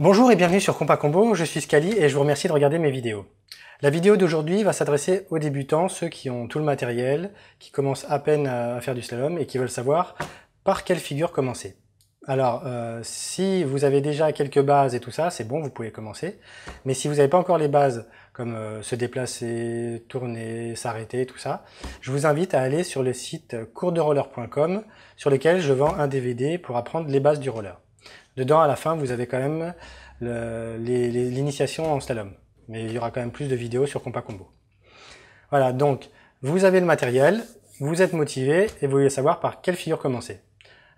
Bonjour et bienvenue sur Compa Combo, je suis Scali et je vous remercie de regarder mes vidéos. La vidéo d'aujourd'hui va s'adresser aux débutants, ceux qui ont tout le matériel, qui commencent à peine à faire du slalom et qui veulent savoir par quelle figure commencer. Alors, euh, si vous avez déjà quelques bases et tout ça, c'est bon, vous pouvez commencer. Mais si vous n'avez pas encore les bases, comme euh, se déplacer, tourner, s'arrêter, tout ça, je vous invite à aller sur le site coursderoller.com, sur lequel je vends un DVD pour apprendre les bases du roller. Dedans, à la fin, vous avez quand même l'initiation en stalem. Mais il y aura quand même plus de vidéos sur Compa Combo. Voilà, donc vous avez le matériel, vous êtes motivé et vous voulez savoir par quelle figure commencer.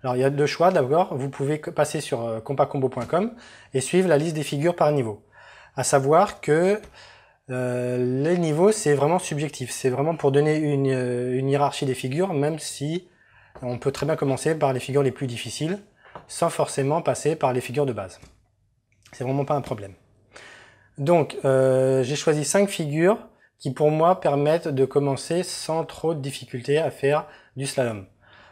Alors il y a deux choix d'abord, vous pouvez passer sur euh, compacombo.com et suivre la liste des figures par niveau. À savoir que euh, les niveaux c'est vraiment subjectif, c'est vraiment pour donner euh, une, hiérarchie des figures, même si on peut très bien commencer par les figures les plus difficiles sans forcément passer par les figures de base. C'est vraiment pas un problème. Donc, euh, j'ai choisi cinq figures qui pour moi permettent de commencer sans trop de difficultés à faire du slalom.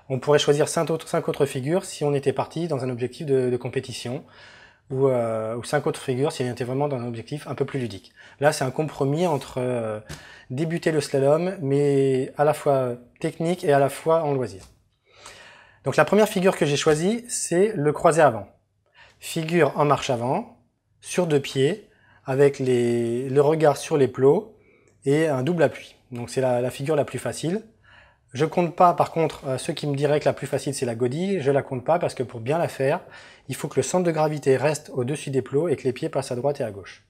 On pourrait choisir cinq autres, cinq autres figures si on était parti dans un objectif de, compétition ou, euh, cinq autres figures si on était vraiment dans un objectif un peu plus ludique. Là, c'est un compromis entre euh, débuter le slalom, mais à la fois technique et à la fois en loisir. Donc la première figure que j'ai choisie, c'est le croisé avant. Figure en marche avant, sur deux pieds, avec les, le regard sur les plots et un double appui. Donc c'est la, figure la plus facile. Je compte pas, par contre, euh, ceux qui me diraient que la plus facile c'est la godille, je la compte pas parce que pour bien la faire, il faut que le centre de gravité reste au-dessus des plots et que les pieds passent à droite et à gauche.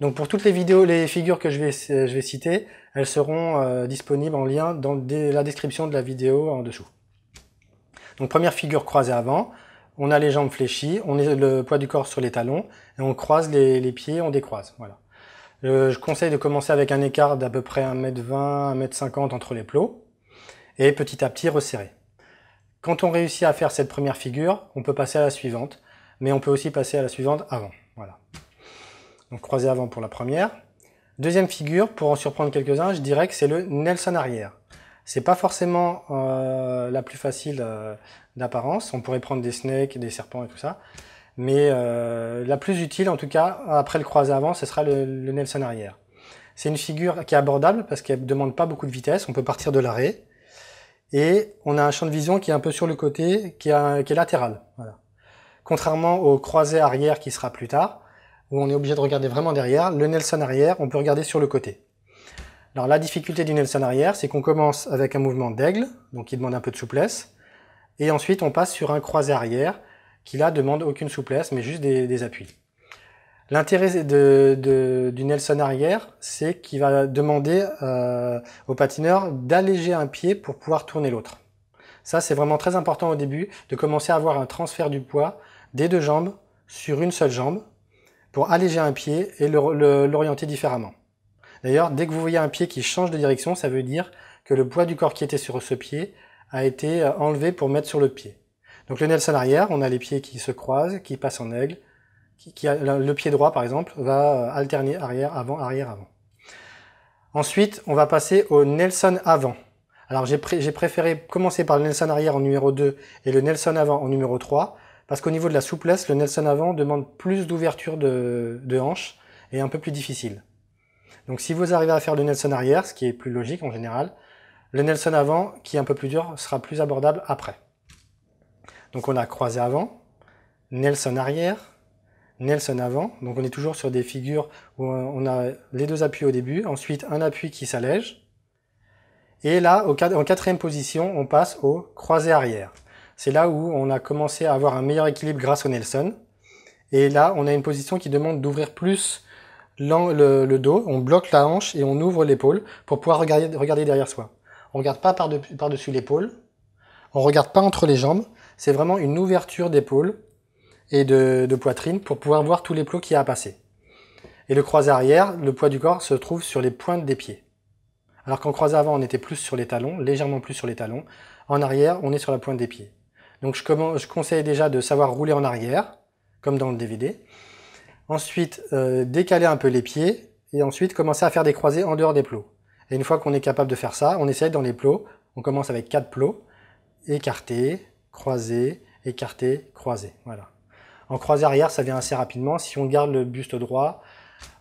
Donc pour toutes les vidéos, les figures que je vais, euh, je vais citer, elles seront euh, disponibles en lien dans la description de la vidéo en dessous. Donc première figure croisée avant, on a les jambes fléchies, on est le poids du corps sur les talons, et on croise les, pieds, on décroise. Voilà. Euh, je conseille de commencer avec un écart d'à peu près 1m20, 1m50 entre les plots, et petit à petit resserrer. Quand on réussit à faire cette première figure, on peut passer à la suivante, mais on peut aussi passer à la suivante avant. Voilà. Donc croisée avant pour la première. Deuxième figure, pour en surprendre quelques-uns, je dirais que c'est le Nelson arrière. C'est pas forcément euh, la plus facile euh, d'apparence. On pourrait prendre des snakes, des serpents et tout ça. Mais euh, la plus utile, en tout cas, après le croisé avant, ce sera le, Nelson arrière. C'est une figure qui est abordable parce qu'elle ne demande pas beaucoup de vitesse. On peut partir de l'arrêt. Et on a un champ de vision qui est un peu sur le côté, qui, qui est latéral. Contrairement au croisé arrière qui sera plus tard, où on est obligé de regarder vraiment derrière, le Nelson arrière, on peut regarder sur le côté. Alors la difficulté du Nelson arrière, c'est qu'on commence avec un mouvement d'aigle, donc il demande un peu de souplesse, et ensuite on passe sur un croisé arrière, qui là demande aucune souplesse, mais juste des, appuis. L'intérêt de, de, du Nelson arrière, c'est qu'il va demander euh, au patineur d'alléger un pied pour pouvoir tourner l'autre. Ça, c'est vraiment très important au début, de commencer à avoir un transfert du poids des deux jambes sur une seule jambe pour alléger un pied et l'orienter différemment. D'ailleurs, dès que vous voyez un pied qui change de direction, ça veut dire que le poids du corps qui était sur ce pied a été euh, enlevé pour mettre sur le pied. Donc le Nelson arrière, on a les pieds qui se croisent, qui passent en aigle, qui, a, le pied droit par exemple va euh, alterner arrière, avant, arrière, avant. Ensuite, on va passer au Nelson avant. Alors j'ai préféré commencer par le Nelson arrière en numéro 2 et le Nelson avant en numéro 3, parce qu'au niveau de la souplesse, le Nelson avant demande plus d'ouverture de, de hanche et un peu plus difficile. Donc si vous arrivez à faire le Nelson arrière, ce qui est plus logique en général, le Nelson avant, qui est un peu plus dur, sera plus abordable après. Donc on a croisé avant, Nelson arrière, Nelson avant. Donc on est toujours sur des figures où on a les deux appuis au début, ensuite un appui qui s'allège. Et là, en quatrième position, on passe au croisé arrière. C'est là où on a commencé à avoir un meilleur équilibre grâce au Nelson. Et là, on a une position qui demande d'ouvrir plus le, dos, on bloque la hanche et on ouvre l'épaule pour pouvoir regarder, derrière soi. On regarde pas par-dessus l'épaule, on regarde pas entre les jambes, c'est vraiment une ouverture d'épaule et de, poitrine pour pouvoir voir tous les plots qu'il y a à passer. Et le croisé arrière, le poids du corps se trouve sur les pointes des pieds. Alors qu'en croisé avant, on était plus sur les talons, légèrement plus sur les talons. En arrière, on est sur la pointe des pieds. Donc je conseille déjà de savoir rouler en arrière, comme dans le DVD. Ensuite, euh, décaler un peu les pieds et ensuite commencer à faire des croisés en dehors des plots. Et une fois qu'on est capable de faire ça, on essaye dans les plots. On commence avec quatre plots, écarter, croisé, écarté, croisé. Voilà. En croisé arrière, ça vient assez rapidement. Si on garde le buste droit,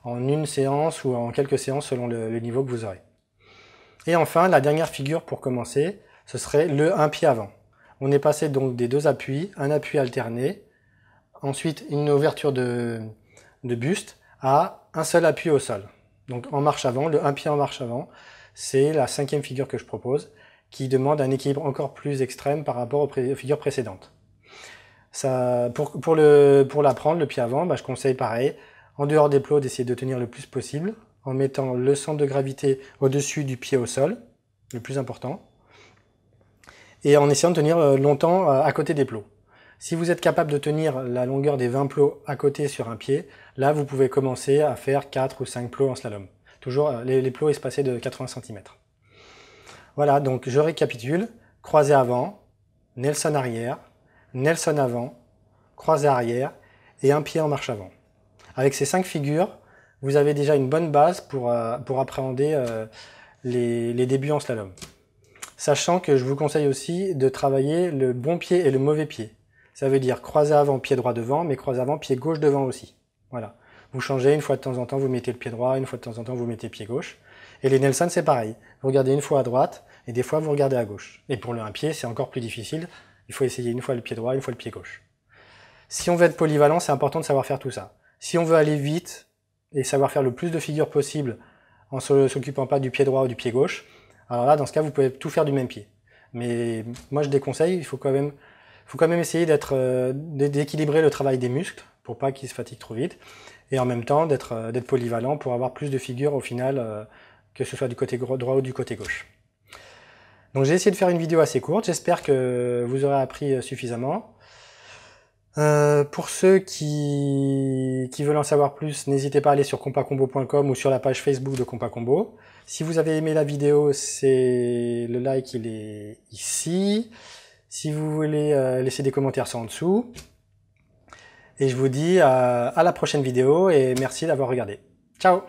en une séance ou en quelques séances selon le, le niveau que vous aurez. Et enfin, la dernière figure pour commencer, ce serait le un pied avant. On est passé donc des deux appuis, un appui alterné, ensuite une ouverture de, de buste à un seul appui au sol. Donc en marche avant, le un pied en marche avant, c'est la cinquième figure que je propose, qui demande un équilibre encore plus extrême par rapport aux, figures précédentes. Ça, pour, pour, le, pour la le pied avant, bah, je conseille pareil, en dehors des plots, d'essayer de tenir le plus possible, en mettant le centre de gravité au-dessus du pied au sol, le plus important, et en essayant de tenir euh, longtemps euh, à côté des plots. Si vous êtes capable de tenir la longueur des 20 plots à côté sur un pied, là vous pouvez commencer à faire 4 ou 5 plots en slalom. Toujours euh, les, plots espacés de 80 cm. Voilà, donc je récapitule. Croisé avant, Nelson arrière, Nelson avant, croisé arrière et un pied en marche avant. Avec ces 5 figures, vous avez déjà une bonne base pour, euh, pour appréhender euh, les, les, débuts en slalom. Sachant que je vous conseille aussi de travailler le bon pied et le mauvais pied. Ça veut dire croiser avant, pied droit devant, mais croiser avant, pied gauche devant aussi. Voilà. Vous changez une fois de temps en temps, vous mettez le pied droit, une fois de temps en temps, vous mettez pied gauche. Et les Nelson, c'est pareil. Vous regardez une fois à droite, et des fois, vous regardez à gauche. Et pour le un pied, c'est encore plus difficile. Il faut essayer une fois le pied droit, une fois le pied gauche. Si on veut être polyvalent, c'est important de savoir faire tout ça. Si on veut aller vite et savoir faire le plus de figures possible en ne s'occupant pas du pied droit ou du pied gauche, alors là, dans ce cas, vous pouvez tout faire du même pied. Mais moi, je déconseille, il faut quand même faut quand même essayer d'être euh, d'équilibrer le travail des muscles pour pas qu'ils se fatiguent trop vite et en même temps d'être euh, d'être polyvalent pour avoir plus de figures au final euh, que ce soit du côté droit ou du côté gauche. Donc j'ai essayé de faire une vidéo assez courte, j'espère que vous aurez appris suffisamment. pour ceux qui, qui veulent en savoir plus, n'hésitez pas à aller sur compacombo.com ou sur la page Facebook de Compacombo. Si vous avez aimé la vidéo, c'est le like, il est ici. Si vous voulez, euh, laisser des commentaires, c'est en dessous. Et je vous dis euh, à la prochaine vidéo et merci d'avoir regardé. Ciao